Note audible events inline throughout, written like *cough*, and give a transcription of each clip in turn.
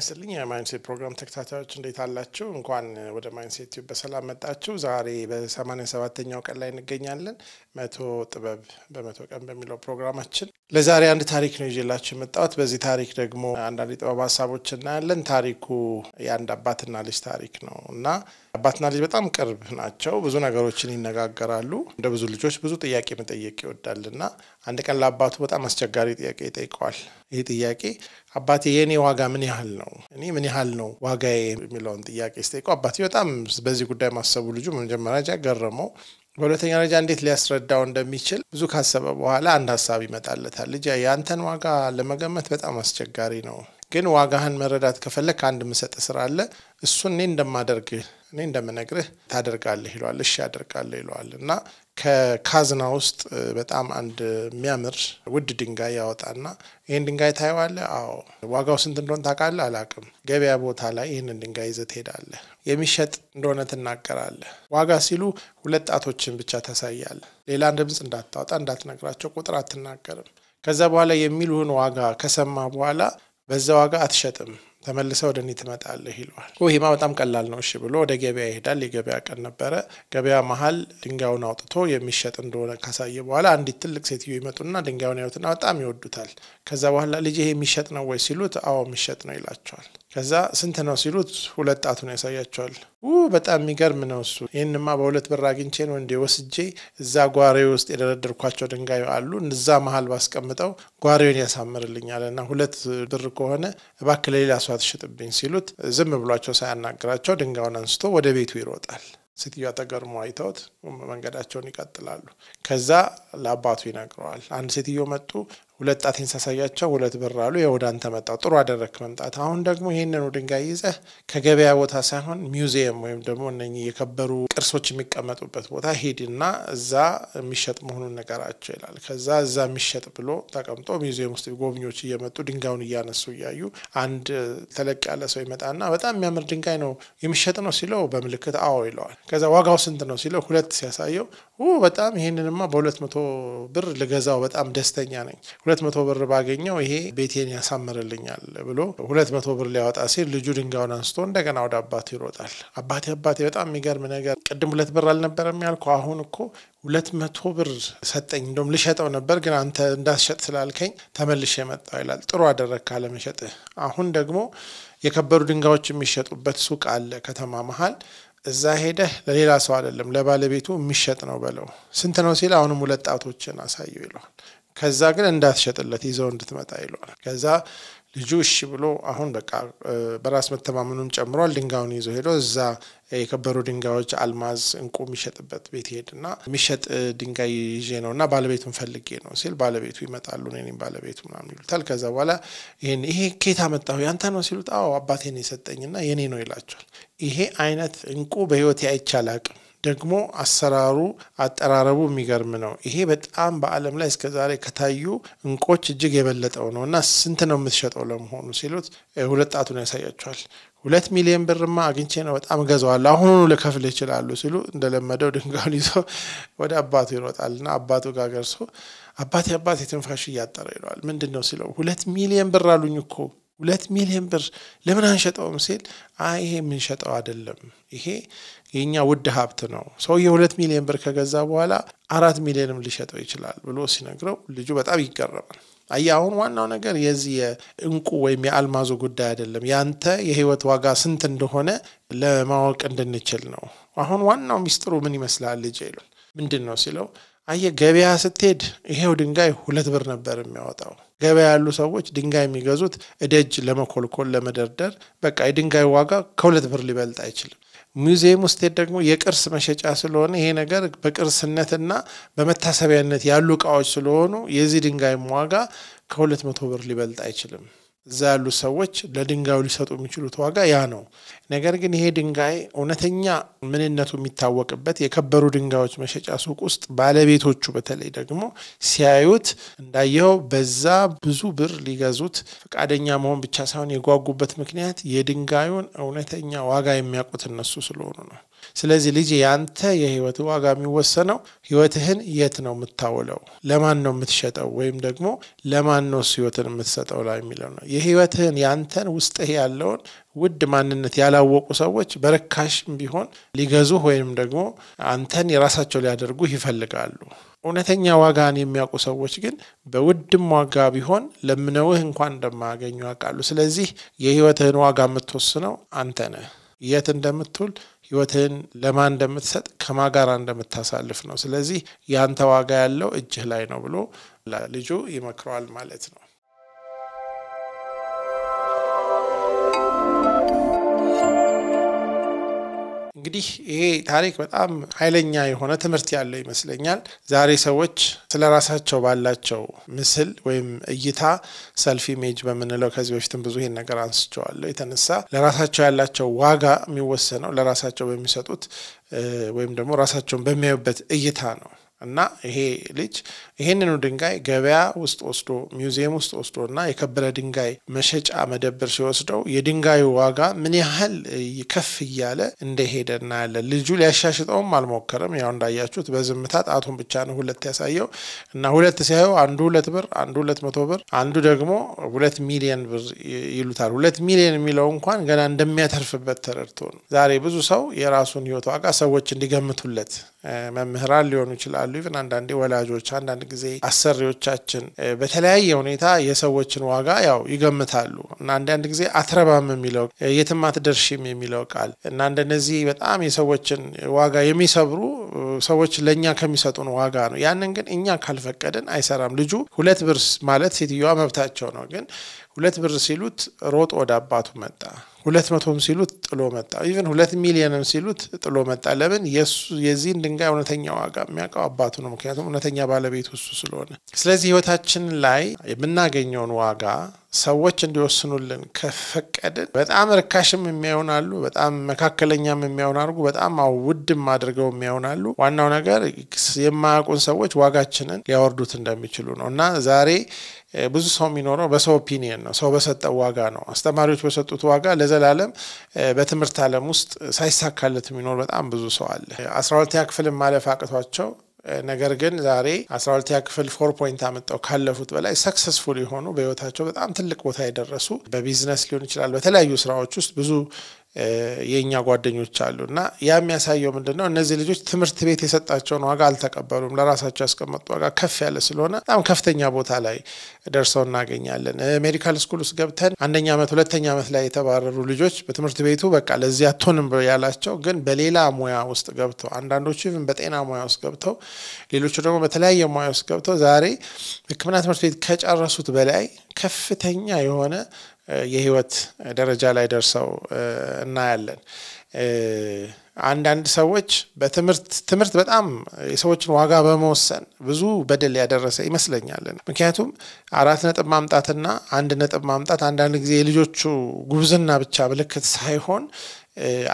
ይስጥልኝ የማይንሴት ፕሮግራም ተከታታዮች እንዴት አላችሁ? እንኳን ወደ ማይንሴት ዩብ በሰላም መጣችሁ። ዛሬ በሰማንያ ሰባተኛው ቀን ላይ እንገኛለን። መቶ ጥበብ በመቶ ቀን በሚለው ፕሮግራማችን ለዛሬ አንድ ታሪክ ነው ይዤላችሁ የመጣሁት። በዚህ ታሪክ ደግሞ አንዳንድ የጥበብ ሀሳቦች እናያለን። ታሪኩ የአንድ አባትና ልጅ ታሪክ ነው እና አባትና ልጅ በጣም ቅርብ ናቸው። ብዙ ነገሮችን ይነጋገራሉ። እንደ ብዙ ልጆች ብዙ ጥያቄ መጠየቅ ይወዳልና አንድ ቀን ለአባቱ በጣም አስቸጋሪ ጥያቄ ይጠይቀዋል። ይህ ጥያቄ አባቴ የእኔ ዋጋ ምን ያህል ነው? እኔ ምን ያህል ነው ዋጋዬ የሚለውን ጥያቄ ሲጠይቀው አባቴ በጣም በዚህ ጉዳይ ማሰቡ ልጁ መጀመሪያ ገረመው። በሁለተኛ ደረጃ እንዴት ሊያስረዳው እንደሚችል ብዙ ካሰበ በኋላ አንድ ሀሳብ ይመጣለታል። ልጅ የአንተን ዋጋ ለመገመት በጣም አስቸጋሪ ነው። ግን ዋጋህን መረዳት ከፈለግ አንድ ምሰጥ ስራ አለ። እሱን እኔ እንደማደርግ እኔ እንደምነግርህ ታደርጋለህ ይለዋል። እሺ ያደርጋለህ ይለዋል እና ከካዝና ውስጥ በጣም አንድ የሚያምር ውድ ድንጋይ ያወጣና ይህን ድንጋይ ታየዋለህ። አዎ ዋጋው ስንት እንደሆን ታውቃለህ? አላውቅም። ገበያ ቦታ ላይ ይህንን ድንጋይ ይዘህ ትሄዳለህ። የሚሸጥ እንደሆነ ትናገራለህ። ዋጋ ሲሉ ሁለት ጣቶችን ብቻ ታሳያለህ። ሌላ ድምፅ እንዳታወጣ እንዳትነግራቸው፣ ቁጥር አትናገርም። ከዛ በኋላ የሚሉህን ዋጋ ከሰማ በኋላ በዛ ዋጋ አትሸጥም ተመልሰ ወደ እኔ ትመጣለህ ይለዋል። ይሄማ በጣም ቀላል ነው እሺ ብሎ ወደ ገበያ ይሄዳል። የገበያ ቀን ነበረ። ገበያ መሀል ድንጋዩን አውጥቶ የሚሸጥ እንደሆነ ካሳየ በኋላ አንዲት ትልቅ ሴትዮ ይመጡና ድንጋዩን ያዩትና በጣም ይወዱታል። ከዛ በኋላ ልጅ ይሄ የሚሸጥ ነው ወይ ሲሉት፣ አዎ የሚሸጥ ነው ይላቸዋል። ከዛ ስንት ነው ሲሉት፣ ሁለት ጣቱ ነው ያሳያቸዋል። በጣም የሚገርም ነው እሱ። ይህንማ በሁለት ብር አግኝቼ ነው እንዴ ወስጄ እዛ ጓሬ ውስጥ የደረደርኳቸው ድንጋይ አሉ እዛ መሀል ባስቀምጠው ጓሬውን ያሳምርልኛል እና ሁለት ብር ከሆነ እባክህ ለሌላ ሰው አትሸጥብኝ ሲሉት፣ ዝም ብሏቸው ሳያናግራቸው ድንጋዩን አንስቶ ወደ ቤቱ ይሮጣል። ሴትዮዋ ተገርሞ አይተውት መንገዳቸውን ይቀጥላሉ። ከዛ ለአባቱ ይነግረዋል። አንድ ሴትዮ መጡ፣ ሁለት ጣቴን ሳሳያቸው ሁለት ብር አሉ። ወደ አንተ መጣው ጥሩ አደረክ መምጣት። አሁን ደግሞ ይህንኑ ድንጋይ ይዘህ ከገበያ ቦታ ሳይሆን ሚውዚየም ወይም ደግሞ እነኚህ የከበሩ ቅርሶች የሚቀመጡበት ቦታ ሂድና እዛ የሚሸጥ መሆኑን ነገራቸው ይላል። ከዛ እዛ የሚሸጥ ብሎ ተቀምጦ ሚውዚየም ውስጥ ጎብኚዎች እየመጡ ድንጋዩን እያነሱ እያዩ አንድ ተለቅ ያለ ሰው ይመጣና በጣም የሚያምር ድንጋይ ነው የሚሸጥ ነው ሲለው በምልክት አዎ ይለዋል። ከዛ ዋጋው ስንት ነው ሲለው ሁለት ሲያሳየው በጣም ይህንንማ በሁለት መቶ ብር ልገዛው በጣም ደስተኛ ነኝ ሁለት መቶ ብር ባገኘው ይሄ ቤቴን ያሳምርልኛል ብሎ ሁለት መቶ ብር ሊያወጣ ሲል ልጁ ድንጋዩን አንስቶ እንደገና ወደ አባቱ ይሮጣል። አባቴ አባቴ፣ በጣም የሚገርም ነገር ቅድም ሁለት ብር አልነበረም ያልኩ አሁን እኮ ሁለት መቶ ብር ሰጠኝ። እንደውም ልሸጠው ነበር ግን አንተ እንዳስሸጥ ስላልከኝ ተመልሼ መጣሁ ይላል። ጥሩ አደረግ ካለመሸጥህ። አሁን ደግሞ የከበሩ ድንጋዮች የሚሸጡበት ሱቅ አለ ከተማ መሀል እዛ ሄደህ ለሌላ ሰው አይደለም ለባለቤቱ የሚሸጥ ነው በለው። ስንት ነው ሲል አሁንም ሁለት ጣቶችን አሳየው ይለዋል። ከዛ ግን እንዳትሸጥለት ይዘው እንድትመጣ ይለዋል። ከዛ ልጁ እሺ ብሎ አሁን በቃ በራስ መተማመኑም ጨምሯል። ድንጋዩን ይዞ ሄዶ እዛ የከበሩ ድንጋዮች፣ አልማዝ፣ እንቁ የሚሸጥበት ቤት ይሄድና የሚሸጥ ድንጋይ ይዤ ነው እና ባለቤቱን ፈልጌ ነው ሲል ባለቤቱ ይመጣሉ። እኔም ባለቤቱ ምናምን ይሉታል። ከዛ በኋላ ይሄን ይሄ ኬት አመጣሁ ያንተ ነው ሲሉት አዎ አባቴን የሰጠኝና የኔ ነው ይላቸዋል። ይሄ አይነት እንቁ በህይወት አይቻል አቅም ደግሞ አሰራሩ፣ አጠራረቡ የሚገርም ነው። ይሄ በጣም በዓለም ላይ እስከዛሬ ከታዩ እንቆች እጅግ የበለጠው ነው እና ስንት ነው የምትሸጠው ለመሆኑ ሲሉት ሁለት ጣቱን ያሳያቸዋል። ሁለት ሚሊዮን ብርማ አግኝቼ ነው በጣም ገዛዋለሁ፣ አሁኑኑ ልከፍል ይችላሉ ሲሉ እንደለመደው ድንጋዩን ይዞ ወደ አባቱ ይሮጣል እና አባቱ ጋር ገርሶ አባቴ አባቴ ትንፋሽ እያጠረ ይለዋል። ምንድን ነው ሲለው ሁለት ሚሊዮን ብር አሉኝ እኮ ሁለት ሚሊዮን ብር ለምን አንሸጠውም ሲል አይ ይሄ የምንሸጠው አይደለም ይሄ የኛ ውድ ሀብት ነው። ሰውዬ ሁለት ሚሊዮን ብር ከገዛ በኋላ አራት ሚሊዮንም ሊሸጠው ይችላል ብሎ ሲነግረው ልጁ በጣም ይገረማል። አየህ አሁን ዋናው ነገር የዚህ የእንቁ ወይም የአልማዙ ጉዳይ አይደለም። ያንተ የህይወት ዋጋ ስንት እንደሆነ ለማወቅ እንድንችል ነው። አሁን ዋናው ሚስጥሩ ምን ይመስላል ልጅ ይሉን ምንድን ነው ሲለው አየህ ገበያ ስትሄድ ይሄው ድንጋይ ሁለት ብር ነበር የሚያወጣው። ገበያ ያሉ ሰዎች ድንጋይ የሚገዙት እደጅ ለመኮልኮል ለመደርደር፣ በቃ የድንጋይ ዋጋ ከሁለት ብር ሊበልጥ አይችልም። ሙዚየም ውስጥ ደግሞ የቅርስ መሸጫ ስለሆነ ይሄ ነገር በቅርስነትና በመታሰቢያነት ያሉ እቃዎች ስለሆኑ የዚህ ድንጋይ ዋጋ ከሁለት መቶ ብር ሊበልጥ አይችልም። እዛ ያሉ ሰዎች ለድንጋዩ ሊሰጡ የሚችሉት ዋጋ ያ ነው። ነገር ግን ይሄ ድንጋይ እውነተኛ ምንነቱ የሚታወቅበት የከበሩ ድንጋዮች መሸጫ ሱቅ ውስጥ ባለቤቶቹ በተለይ ደግሞ ሲያዩት እንዳየኸው በዛ ብዙ ብር ሊገዙት ፈቃደኛ መሆን ብቻ ሳይሆን የጓጉበት ምክንያት የድንጋዩን እውነተኛ ዋጋ የሚያውቁት እነሱ ስለሆኑ ነው። ስለዚህ ልጅ ያንተ የህይወት ዋጋ የሚወሰነው ህይወትህን የት ነው የምታውለው፣ ለማን ነው የምትሸጠው፣ ወይም ደግሞ ለማን ነው እሱ ህይወትን የምትሰጠው ላይ የሚለው ነው። የህይወትህን ያንተን ውስጥህ ያለውን ውድ ማንነት ያላወቁ ሰዎች በርካሽም ቢሆን ሊገዙህ ወይም ደግሞ አንተን የራሳቸው ሊያደርጉ ይፈልጋሉ። እውነተኛ ዋጋን የሚያውቁ ሰዎች ግን በውድም ዋጋ ቢሆን ለምነውህ እንኳን እንደማያገኙ ያውቃሉ። ስለዚህ የህይወትህን ዋጋ የምትወስነው አንተ ነህ። የት እንደምትውል ህይወትህን ለማ እንደምትሰጥ ከማ ጋር እንደምታሳልፍ ነው። ስለዚህ ያንተ ዋጋ ያለው እጅህ ላይ ነው ብሎ ለልጁ ይመክረዋል ማለት ነው። እንግዲህ ይሄ ታሪክ በጣም ኃይለኛ የሆነ ትምህርት ያለው ይመስለኛል። ዛሬ ሰዎች ስለ ራሳቸው ባላቸው ምስል ወይም እይታ ሰልፊ ሜጅ በምንለው ከዚህ በፊትም ብዙ ይሄን ነገር አንስቸዋለሁ የተነሳ ለራሳቸው ያላቸው ዋጋ የሚወሰነው ለራሳቸው በሚሰጡት ወይም ደግሞ ራሳቸውን በሚያዩበት እይታ ነው። እና ይሄ ልጅ ይሄንኑ ድንጋይ ገበያ ውስጥ ወስዶ ሚውዚየም ውስጥ ወስዶ እና የከበረ ድንጋይ መሸጫ መደብር ሲወስደው የድንጋዩ ዋጋ ምን ያህል ከፍ እያለ እንደሄደ እናያለን። ልጁ ሊያሻሽጠውም አልሞከረም። ያው እንዳያችሁት በዝምታ ጣቱን ብቻ ነው ሁለት ያሳየው እና ሁለት ሲያየው አንዱ ሁለት ብር፣ አንዱ ሁለት መቶ ብር፣ አንዱ ደግሞ ሁለት ሚሊየን ብር ይሉታል። ሁለት ሚሊየን የሚለው እንኳን ገና እንደሚያተርፍበት ተረድቶ ነው። ዛሬ ብዙ ሰው የራሱን ህይወት ዋጋ ሰዎች እንዲገምቱለት መምህራን ሊሆኑ ይችላሉ ይችላሉ። ይብን አንዳንዴ ወላጆች፣ አንዳንድ ጊዜ አሰሪዎቻችን በተለያየ ሁኔታ የሰዎችን ዋጋ ያው ይገምታሉ እና አንዳንድ ጊዜ አትረባም የሚለው የትም አትደርሽም የሚለው ቃል እና እንደነዚህ በጣም የሰዎችን ዋጋ የሚሰብሩ ሰዎች ለእኛ ከሚሰጡን ዋጋ ነው። ያንን ግን እኛ ካልፈቀድን አይሰራም። ልጁ ሁለት ብር ማለት ሴትዮዋ መብታቸው ነው ግን ሁለት ብር ሲሉት ሮጥ ወደ አባቱ መጣ። ሁለት መቶም ሲሉት ጥሎ መጣ። ኢቨን ሁለት ሚሊዮንም ሲሉት ጥሎ መጣ። ለምን? የዚህን ድንጋይ እውነተኛ ዋጋ የሚያውቀው አባቱ ነው። ምክንያቱም እውነተኛ ባለቤቱ እሱ ስለሆነ። ስለዚህ ህይወታችን ላይ የምናገኘውን ዋጋ ሰዎች እንዲወስኑልን ከፈቀድን በጣም ርካሽም የሚሆናሉ፣ በጣም መካከለኛም የሚሆን አድርጉ፣ በጣም ውድም አድርገው የሚሆናሉ። ዋናው ነገር የማያውቁን ሰዎች ዋጋችንን ሊያወርዱት እንደሚችሉ ነው እና ዛሬ ብዙ ሰው የሚኖረው በሰው ኦፒኒየን ነው። ሰው በሰጠው ዋጋ ነው። አስተማሪዎች በሰጡት ዋጋ ለዘላለም በትምህርት ዓለም ውስጥ ሳይሳካለት የሚኖር በጣም ብዙ ሰው አለ። አስራ ሁለተኛ ክፍልን ማለፍ አቅቷቸው ነገር ግን ዛሬ አስራ ሁለተኛ ክፍል ፎር ፖይንት አመጣው ካለፉት በላይ ሰክሰስፉል የሆኑ በህይወታቸው በጣም ትልቅ ቦታ የደረሱ በቢዝነስ ሊሆን ይችላል በተለያዩ ስራዎች ውስጥ ብዙ የእኛ ጓደኞች አሉ እና ያ የሚያሳየው ምንድን ነው? እነዚህ ልጆች ትምህርት ቤት የሰጣቸውን ዋጋ አልተቀበሉም። ለራሳቸው ያስቀመጡ ዋጋ ከፍ ያለ ስለሆነ በጣም ከፍተኛ ቦታ ላይ ደርሰው እናገኛለን። ሜዲካል ስኩል ውስጥ ገብተን አንደኛ ዓመት ሁለተኛ ዓመት ላይ የተባረሩ ልጆች በትምህርት ቤቱ በቃ ለዚህ አትሆንም ያላቸው ግን በሌላ ሙያ ውስጥ ገብተው አንዳንዶቹ ኢቭን በጤና ሙያ ውስጥ ገብተው ሌሎቹ ደግሞ በተለያየ ሙያ ውስጥ ገብተው ዛሬ ሕክምና ትምህርት ቤት ከጨረሱት በላይ ከፍተኛ የሆነ የህይወት ደረጃ ላይ ደርሰው እናያለን። አንዳንድ ሰዎች በትምህርት ትምህርት በጣም የሰዎችን ዋጋ በመወሰን ብዙ በደል ያደረሰ ይመስለኛል። ምክንያቱም አራት ነጥብ ማምጣትና አንድ ነጥብ ማምጣት አንዳንድ ጊዜ የልጆቹ ጉብዝና ብቻ ምልክት ሳይሆን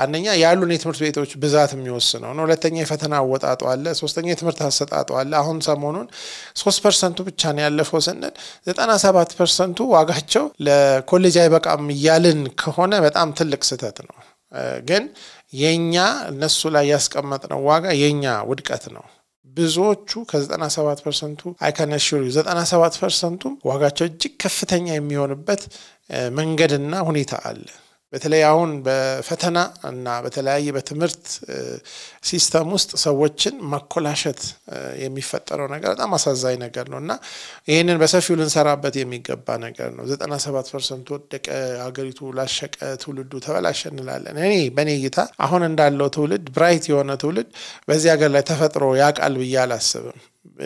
አንደኛ ያሉን የትምህርት ቤቶች ብዛት የሚወስነው ነው። ሁለተኛ የፈተና አወጣጡ አለ። ሶስተኛ የትምህርት አሰጣጡ አለ። አሁን ሰሞኑን ሶስት ፐርሰንቱ ብቻ ነው ያለፈው ስንል ዘጠና ሰባት ፐርሰንቱ ዋጋቸው ለኮሌጅ አይበቃም እያልን ከሆነ በጣም ትልቅ ስህተት ነው። ግን የኛ እነሱ ላይ ያስቀመጥነው ዋጋ የኛ ውድቀት ነው። ብዙዎቹ ከ97 ፐርሰንቱ አይከነሽሩ 97 ፐርሰንቱ ዋጋቸው እጅግ ከፍተኛ የሚሆንበት መንገድና ሁኔታ አለ። በተለይ አሁን በፈተና እና በተለያየ በትምህርት ሲስተም ውስጥ ሰዎችን ማኮላሸት የሚፈጠረው ነገር በጣም አሳዛኝ ነገር ነው እና ይህንን በሰፊው ልንሰራበት የሚገባ ነገር ነው። ዘጠና ሰባት ፐርሰንት ወደቀ፣ ሀገሪቱ ላሸቀ፣ ትውልዱ ተበላሸ እንላለን። እኔ በእኔ እይታ አሁን እንዳለው ትውልድ ብራይት የሆነ ትውልድ በዚህ ሀገር ላይ ተፈጥሮ ያውቃል ብዬ አላስብም።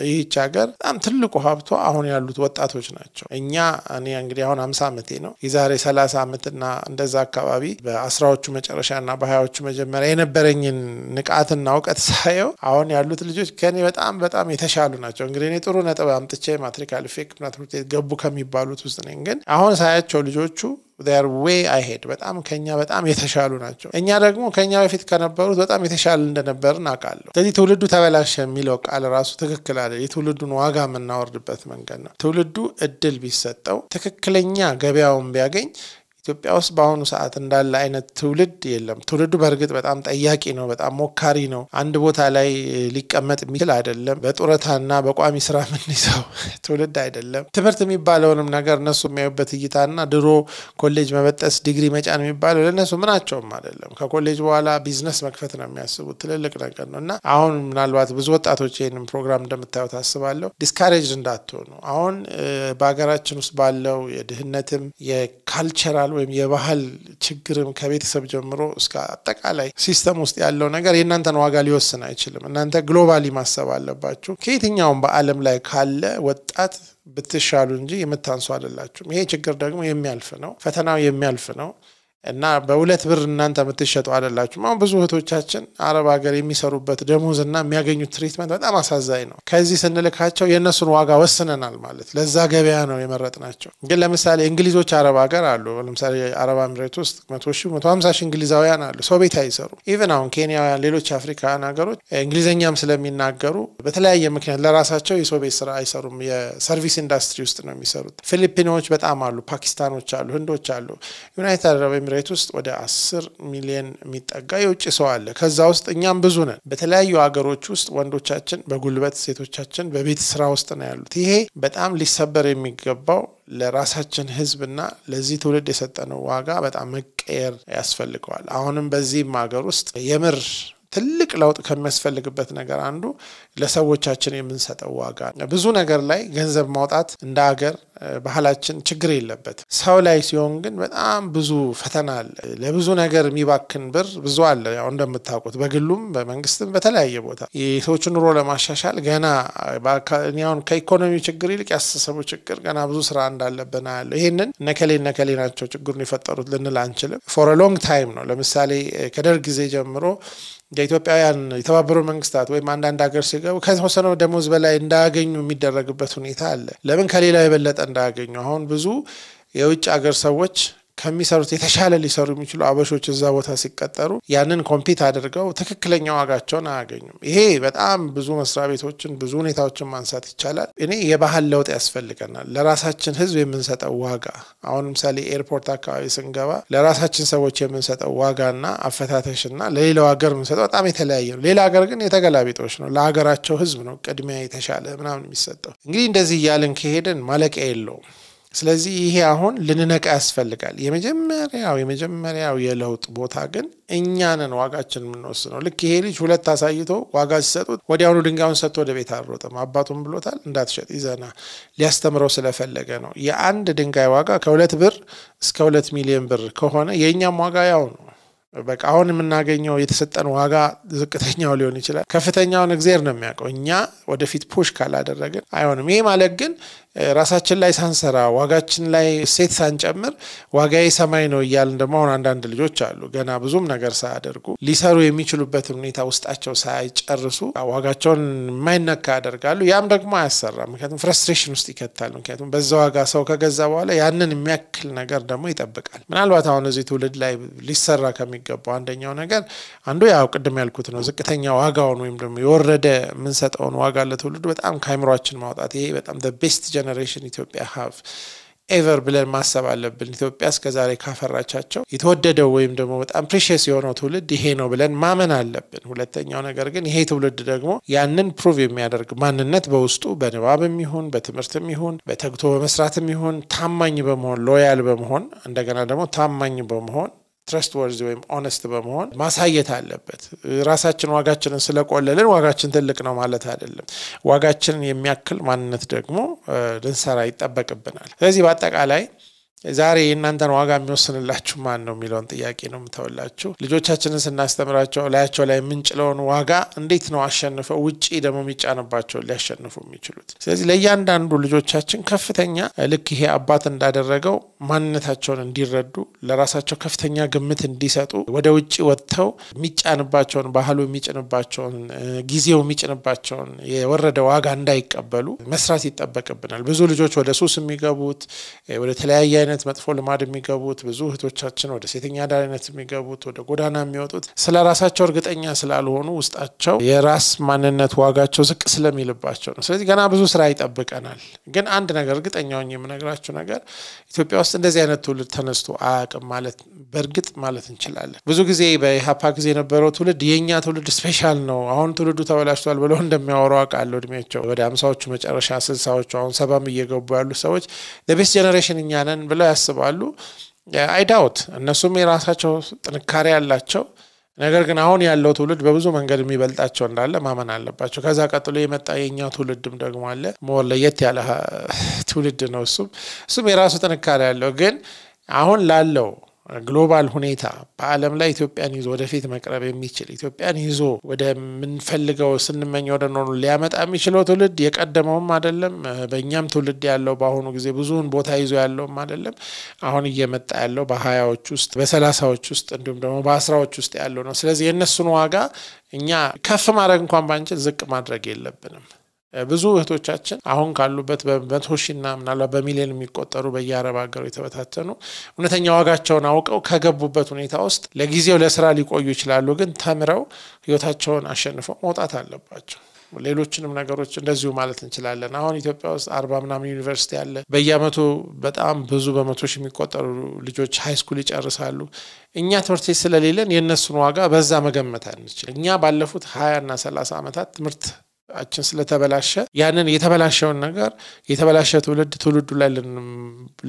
ይህች ሀገር በጣም ትልቁ ሀብቷ አሁን ያሉት ወጣቶች ናቸው። እኛ እኔ እንግዲህ አሁን አምሳ ዓመቴ ነው። የዛሬ ሰላሳ ዓመትና እንደዛ አካባቢ በአስራዎቹ መጨረሻና በሀያዎቹ መጀመሪያ የነበረኝን ንቃትና እውቀት *laughs* ሳየው አሁን ያሉት ልጆች ከኔ በጣም በጣም የተሻሉ ናቸው። እንግዲህ እኔ ጥሩ ነጥብ አምጥቼ ማትሪክ አልፌ ትምህርት ቤት ገቡ ከሚባሉት ውስጥ ነኝ። ግን አሁን ሳያቸው ልጆቹ ር ዌይ አይሄድ በጣም ከኛ በጣም የተሻሉ ናቸው። እኛ ደግሞ ከኛ በፊት ከነበሩት በጣም የተሻለ እንደነበርን አውቃለሁ። ስለዚህ ትውልዱ ተበላሸ የሚለው ቃል ራሱ ትክክል አለ። የትውልዱን ዋጋ የምናወርድበት መንገድ ነው። ትውልዱ እድል ቢሰጠው ትክክለኛ ገበያውን ቢያገኝ ኢትዮጵያ ውስጥ በአሁኑ ሰዓት እንዳለ አይነት ትውልድ የለም። ትውልዱ በእርግጥ በጣም ጠያቂ ነው፣ በጣም ሞካሪ ነው። አንድ ቦታ ላይ ሊቀመጥ የሚችል አይደለም። በጡረታና በቋሚ ስራ *laughs* የምንይዘው ትውልድ አይደለም። ትምህርት የሚባለውንም ነገር እነሱ የሚያዩበት እይታና ድሮ ኮሌጅ መበጠስ፣ ዲግሪ መጫን የሚባለው ለእነሱ ምናቸውም አይደለም። ከኮሌጅ በኋላ ቢዝነስ መክፈት ነው የሚያስቡት። ትልልቅ ነገር ነው እና አሁን ምናልባት ብዙ ወጣቶች ይህንን ፕሮግራም እንደምታዩ ታስባለሁ። ዲስካሬጅ እንዳትሆኑ አሁን በሀገራችን ውስጥ ባለው የድህነትም የካልቸራል ባህል ወይም የባህል ችግርም ከቤተሰብ ጀምሮ እስከ አጠቃላይ ሲስተም ውስጥ ያለው ነገር የእናንተን ዋጋ ሊወስን አይችልም። እናንተ ግሎባሊ ማሰብ አለባችሁ። ከየትኛውም በዓለም ላይ ካለ ወጣት ብትሻሉ እንጂ የምታንሱ አይደላችሁም። ይሄ ችግር ደግሞ የሚያልፍ ነው። ፈተናው የሚያልፍ ነው። እና በሁለት ብር እናንተ የምትሸጡ አይደላችሁም። አሁን ብዙ እህቶቻችን አረብ ሀገር የሚሰሩበት ደሞዝ እና የሚያገኙት ትሪትመንት በጣም አሳዛኝ ነው። ከዚህ ስንልካቸው የእነሱን ዋጋ ወስነናል ማለት ለዛ ገበያ ነው ናቸው። ግን ለምሳሌ እንግሊዞች አረብ ሀገር አሉ። ለምሳሌ አረብ አሚሬት ውስጥ መቶ ሺ መቶ ሀምሳ ሺ እንግሊዛውያን አሉ። ሰው ቤት አይሰሩ። ኢቨን አሁን ኬንያውያን፣ ሌሎች አፍሪካውያን ሀገሮች እንግሊዝኛም ስለሚናገሩ በተለያየ ምክንያት ለራሳቸው የሰው ቤት ስራ አይሰሩም። የሰርቪስ ኢንዱስትሪ ውስጥ ነው የሚሰሩት። ፊሊፒኖች በጣም አሉ፣ ፓኪስታኖች አሉ፣ ህንዶች አሉ። ዩናይትድ አረብ ኤምሬት ውስጥ ወደ አስር ሚሊዮን የሚጠጋ የውጭ ሰው አለ። ከዛ ውስጥ እኛም ብዙ ነን። በተለያዩ ሀገሮች ውስጥ ወንዶቻችን በጉልበት ሴቶቻችን በቤት ስራ ውስጥ ነው ያሉት። ይሄ በጣም ሊሰበር የሚገባው ለራሳችን ህዝብና ለዚህ ትውልድ የሰጠነው ዋጋ በጣም መቀየር ያስፈልገዋል። አሁንም በዚህም ሀገር ውስጥ የምር ትልቅ ለውጥ ከሚያስፈልግበት ነገር አንዱ ለሰዎቻችን የምንሰጠው ዋጋ ብዙ ነገር ላይ ገንዘብ ማውጣት እንደ ሀገር ባህላችን ችግር የለበት። ሰው ላይ ሲሆን ግን በጣም ብዙ ፈተና አለ። ለብዙ ነገር የሚባክን ብር ብዙ አለ። ያው እንደምታውቁት በግሉም በመንግስትም በተለያየ ቦታ የሰዎች ኑሮ ለማሻሻል ገና ሁን ከኢኮኖሚ ችግር ይልቅ ያስተሳሰቡ ችግር ገና ብዙ ስራ እንዳለብን ያለው ይህንን ነከሌ ነከሌ ናቸው ችግሩን የፈጠሩት ልንል አንችልም። ፎር ሎንግ ታይም ነው። ለምሳሌ ከደርግ ጊዜ ጀምሮ የኢትዮጵያውያን የተባበሩ መንግስታት ወይም አንዳንድ ሀገር ሲገቡ ከተወሰነው ደሞዝ በላይ እንዳያገኙ የሚደረግበት ሁኔታ አለ። ለምን ከሌላው የበለጠ እንዳያገኙ። አሁን ብዙ የውጭ ሀገር ሰዎች ከሚሰሩት የተሻለ ሊሰሩ የሚችሉ አበሾች እዛ ቦታ ሲቀጠሩ ያንን ኮምፒት አድርገው ትክክለኛ ዋጋቸውን አያገኙም። ይሄ በጣም ብዙ መስሪያ ቤቶችን ብዙ ሁኔታዎችን ማንሳት ይቻላል። እኔ የባህል ለውጥ ያስፈልገናል። ለራሳችን ህዝብ የምንሰጠው ዋጋ አሁን ምሳሌ ኤርፖርት አካባቢ ስንገባ ለራሳችን ሰዎች የምንሰጠው ዋጋና አፈታተሽና ለሌላው ሀገር የምንሰጠው በጣም የተለያየ ነው። ሌላ ሀገር ግን የተገላቢጦች ነው። ለሀገራቸው ህዝብ ነው ቅድሚያ የተሻለ ምናምን የሚሰጠው። እንግዲህ እንደዚህ እያልን ከሄድን ማለቂያ የለውም። ስለዚህ ይሄ አሁን ልንነቃ ያስፈልጋል። የመጀመሪያው የመጀመሪያው የለውጥ ቦታ ግን እኛንን ዋጋችን የምንወስነው። ልክ ይሄ ልጅ ሁለት አሳይቶ ዋጋ ሲሰጡት ወዲያውኑ ድንጋዩን ሰጥቶ ወደ ቤት አልሮጠም። አባቱም ብሎታል እንዳትሸጥ ይዘና ሊያስተምረው ስለፈለገ ነው። የአንድ ድንጋይ ዋጋ ከሁለት ብር እስከ ሁለት ሚሊዮን ብር ከሆነ የእኛም ዋጋ ያው ነው። በቃ አሁን የምናገኘው የተሰጠን ዋጋ ዝቅተኛው ሊሆን ይችላል። ከፍተኛውን እግዜር ነው የሚያውቀው። እኛ ወደፊት ፑሽ ካላደረግን አይሆንም። ይሄ ማለት ግን ራሳችን ላይ ሳንሰራ ዋጋችን ላይ እሴት ሳንጨምር ዋጋዬ ሰማይ ነው እያልን ደግሞ አሁን አንዳንድ ልጆች አሉ ገና ብዙም ነገር ሳያደርጉ ሊሰሩ የሚችሉበትን ሁኔታ ውስጣቸው ሳይጨርሱ ዋጋቸውን የማይነካ ያደርጋሉ። ያም ደግሞ አያሰራ፣ ምክንያቱም ፍረስትሬሽን ውስጥ ይከታል። ምክንያቱም በዛ ዋጋ ሰው ከገዛ በኋላ ያንን የሚያክል ነገር ደግሞ ይጠብቃል። ምናልባት አሁን እዚህ ትውልድ ላይ ሊሰራ ከሚገባው አንደኛው ነገር አንዱ ያው ቅድም ያልኩት ነው። ዝቅተኛ ዋጋውን ወይም ደግሞ የወረደ የምንሰጠውን ዋጋ ለትውልዱ በጣም ከአይምሯችን ማውጣት ይሄ በጣም ቤስት ጀነሬሽን ኢትዮጵያ ሀቭ ኤቨር ብለን ማሰብ አለብን። ኢትዮጵያ እስከዛሬ ካፈራቻቸው የተወደደው ወይም ደግሞ በጣም ፕሪሽስ የሆነው ትውልድ ይሄ ነው ብለን ማመን አለብን። ሁለተኛው ነገር ግን ይሄ ትውልድ ደግሞ ያንን ፕሩቭ የሚያደርግ ማንነት በውስጡ በንባብም ይሁን በትምህርትም ይሁን በተግቶ በመስራትም ይሁን ታማኝ በመሆን ሎያል በመሆን እንደገና ደግሞ ታማኝ በመሆን ትረስት ወርዝ ወይም ኦነስት በመሆን ማሳየት አለበት። ራሳችን ዋጋችንን ስለቆለልን ዋጋችን ትልቅ ነው ማለት አይደለም። ዋጋችንን የሚያክል ማንነት ደግሞ ልንሰራ ይጠበቅብናል። ስለዚህ በአጠቃላይ ዛሬ የእናንተን ዋጋ የሚወስንላችሁ ማን ነው የሚለውን ጥያቄ ነው የምተውላችሁ። ልጆቻችንን ስናስተምራቸው ላያቸው ላይ የምንጭለውን ዋጋ እንዴት ነው አሸንፈው ውጪ ደግሞ የሚጫንባቸው ሊያሸንፉ የሚችሉት? ስለዚህ ለእያንዳንዱ ልጆቻችን ከፍተኛ ልክ ይሄ አባት እንዳደረገው ማንነታቸውን እንዲረዱ ለራሳቸው ከፍተኛ ግምት እንዲሰጡ ወደ ውጭ ወጥተው የሚጫንባቸውን ባህሉ የሚጭንባቸውን ጊዜው የሚጭንባቸውን የወረደ ዋጋ እንዳይቀበሉ መስራት ይጠበቅብናል። ብዙ ልጆች ወደ ሱስ የሚገቡት ወደ ተለያየ አይነት መጥፎ ልማድ የሚገቡት ብዙ እህቶቻችን ወደ ሴተኛ አዳሪነት የሚገቡት ወደ ጎዳና የሚወጡት ስለ ራሳቸው እርግጠኛ ስላልሆኑ ውስጣቸው የራስ ማንነት ዋጋቸው ዝቅ ስለሚልባቸው ነው። ስለዚህ ገና ብዙ ስራ ይጠብቀናል። ግን አንድ ነገር እርግጠኛውን የምነግራችሁ ነገር ኢትዮጵያ ውስጥ እንደዚህ አይነት ትውልድ ተነስቶ አያውቅም ማለት በእርግጥ ማለት እንችላለን። ብዙ ጊዜ በኢህአፓ ጊዜ የነበረው ትውልድ የእኛ ትውልድ ስፔሻል ነው፣ አሁን ትውልዱ ተበላሽቷል ብለው እንደሚያወሩ አውቃለሁ። እድሜያቸው ወደ አምሳዎቹ መጨረሻ ስልሳዎቹ አሁን ሰባም እየገቡ ያሉ ሰዎች ቤስት ጀኔሬሽን እኛ ነን ብለው ያስባሉ። አይዳውት እነሱም የራሳቸው ጥንካሬ ያላቸው ነገር ግን አሁን ያለው ትውልድ በብዙ መንገድ የሚበልጣቸው እንዳለ ማመን አለባቸው። ከዛ ቀጥሎ የመጣ የኛው ትውልድም ደግሞ አለ። ሞር ለየት ያለ ትውልድ ነው። እሱም እሱም የራሱ ጥንካሬ ያለው ግን አሁን ላለው ግሎባል ሁኔታ በዓለም ላይ ኢትዮጵያን ይዞ ወደፊት መቅረብ የሚችል ኢትዮጵያን ይዞ ወደምንፈልገው ስንመኝ ወደ ኖሩ ሊያመጣ የሚችለው ትውልድ የቀደመውም አይደለም። በእኛም ትውልድ ያለው በአሁኑ ጊዜ ብዙውን ቦታ ይዞ ያለውም አይደለም። አሁን እየመጣ ያለው በሀያዎች ውስጥ በሰላሳዎች ውስጥ እንዲሁም ደግሞ በአስራዎች ውስጥ ያለው ነው። ስለዚህ የእነሱን ዋጋ እኛ ከፍ ማድረግ እንኳን ባንችል ዝቅ ማድረግ የለብንም። ብዙ እህቶቻችን አሁን ካሉበት በመቶ ሺና ምናልባት በሚሊዮን የሚቆጠሩ በየአረብ ሀገሩ የተበታተኑ እውነተኛ ዋጋቸውን አውቀው ከገቡበት ሁኔታ ውስጥ ለጊዜው ለስራ ሊቆዩ ይችላሉ፣ ግን ተምረው ህይወታቸውን አሸንፈው መውጣት አለባቸው። ሌሎችንም ነገሮች እንደዚሁ ማለት እንችላለን። አሁን ኢትዮጵያ ውስጥ አርባ ምናምን ዩኒቨርሲቲ አለ። በየአመቱ በጣም ብዙ በመቶ ሺህ የሚቆጠሩ ልጆች ሃይስኩል ይጨርሳሉ። እኛ ትምህርት ቤት ስለሌለን የእነሱን ዋጋ በዛ መገመት አንችል። እኛ ባለፉት እና ሰላሳ ዓመታት ትምህርት አችን ስለተበላሸ ያንን የተበላሸውን ነገር የተበላሸ ትውልድ ትውልዱ ላይ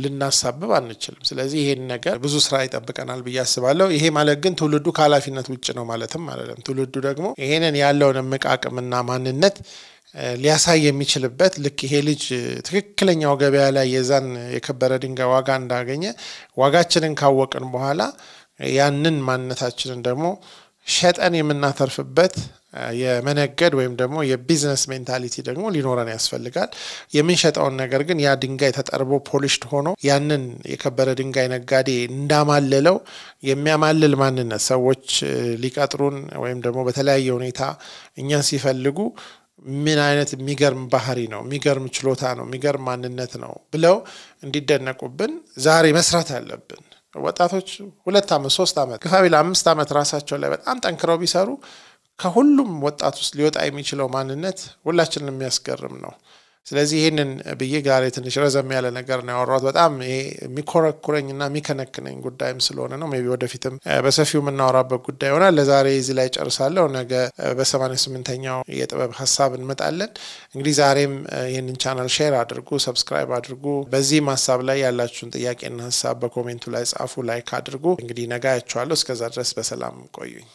ልናሳብብ አንችልም። ስለዚህ ይሄን ነገር ብዙ ስራ ይጠብቀናል ብዬ አስባለሁ። ይሄ ማለት ግን ትውልዱ ከኃላፊነት ውጭ ነው ማለትም አይደለም። ትውልዱ ደግሞ ይሄንን ያለውን እምቅ አቅምና ማንነት ሊያሳይ የሚችልበት ልክ ይሄ ልጅ ትክክለኛው ገበያ ላይ የዛን የከበረ ድንጋይ ዋጋ እንዳገኘ ዋጋችንን ካወቅን በኋላ ያንን ማንነታችንን ደግሞ ሸጠን የምናተርፍበት የመነገድ ወይም ደግሞ የቢዝነስ ሜንታሊቲ ደግሞ ሊኖረን ያስፈልጋል። የምንሸጠውን ነገር ግን ያ ድንጋይ ተጠርቦ ፖሊሽድ ሆኖ ያንን የከበረ ድንጋይ ነጋዴ እንዳማለለው የሚያማልል ማንነት ሰዎች ሊቀጥሩን ወይም ደግሞ በተለያየ ሁኔታ እኛን ሲፈልጉ ምን አይነት የሚገርም ባህሪ ነው፣ የሚገርም ችሎታ ነው፣ የሚገርም ማንነት ነው ብለው እንዲደነቁብን ዛሬ መስራት አለብን። ወጣቶች ሁለት ዓመት ሶስት ዓመት ግፋቢ አምስት ዓመት ራሳቸው ላይ በጣም ጠንክረው ቢሰሩ ከሁሉም ወጣት ውስጥ ሊወጣ የሚችለው ማንነት ሁላችንን የሚያስገርም ነው። ስለዚህ ይህንን ብዬ ጋር ትንሽ ረዘም ያለ ነገር ነው ያወራት በጣም ይሄ ና የሚከነክነኝ ጉዳይም ስለሆነ ነው። ቢ ወደፊትም በሰፊው የምናወራበት ጉዳይ ይሆናል። ለዛሬ እዚህ ላይ ጨርሳለሁ። ነገ በሰማንያ ስምንተኛው የጥበብ ሀሳብ እንመጣለን። እንግዲህ ዛሬም ይህንን ቻናል ሼር አድርጉ፣ ሰብስክራይብ አድርጉ። በዚህም ሀሳብ ላይ ያላችሁን ጥያቄና ሀሳብ በኮሜንቱ ላይ ጻፉ፣ ላይክ አድርጉ። እንግዲህ ነገ አያችኋለሁ። እስከዛ ድረስ በሰላም ቆዩኝ።